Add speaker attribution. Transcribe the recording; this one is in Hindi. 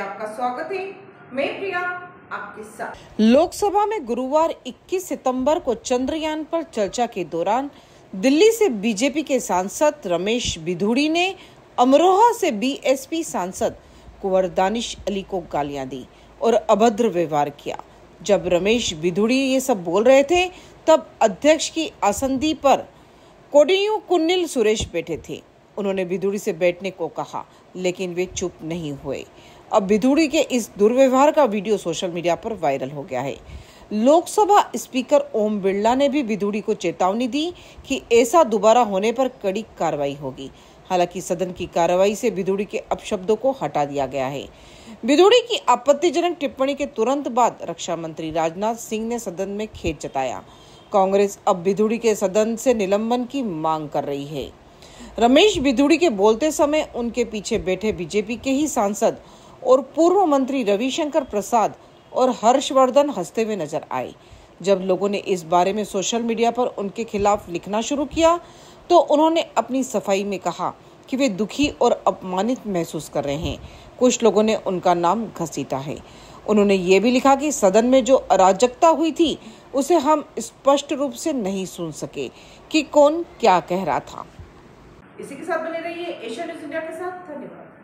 Speaker 1: आपका स्वागत है मैं प्रिया आपके साथ
Speaker 2: लोकसभा में गुरुवार 21 सितंबर को चंद्रयान पर चर्चा के दौरान दिल्ली से बीजेपी के सांसद रमेश बिधुड़ी ने अमरोहा से बीएसपी सांसद कुंवर दानिश अली को गालियां दी और अभद्र व्यवहार किया जब रमेश बिधुड़ी ये सब बोल रहे थे तब अध्यक्ष की आसंदी पर कोडियो कुन्निल सुरेश बैठे थे उन्होंने बिधुड़ी से बैठने को कहा लेकिन वे चुप नहीं हुए अब भिधुड़ी के इस दुर्व्यवहार का वीडियो सोशल मीडिया पर वायरल हो गया है लोकसभा स्पीकर ओम बिरला ने भी बिदुड़ी को चेतावनी दी कि ऐसा दोबारा होने पर कड़ी कार्रवाई होगी हालांकि सदन की कार्रवाई से बिदुड़ी के अपशब्दों को हटा दिया गया है बिदुड़ी की आपत्तिजनक टिप्पणी के तुरंत बाद रक्षा मंत्री राजनाथ सिंह ने सदन में खेत जताया कांग्रेस अब बिदुड़ी के सदन से निलंबन की मांग कर रही है रमेश बिदुड़ी के बोलते समय उनके पीछे बैठे बीजेपी के ही सांसद और पूर्व मंत्री रविशंकर प्रसाद और हर्षवर्धन हंसते हुए नजर आए जब लोगों ने इस बारे में सोशल मीडिया पर उनके खिलाफ लिखना शुरू किया तो उन्होंने अपनी सफाई में कहा कि वे दुखी और अपमानित महसूस कर रहे हैं कुछ लोगों ने उनका नाम घसीटा है उन्होंने ये भी लिखा कि सदन में जो अराजकता हुई थी उसे हम स्पष्ट रूप से नहीं सुन सके कि कौन क्या कह रहा था इसी के साथ बने रहिए एशिया न्यूज इंडिया के साथ
Speaker 3: धन्यवाद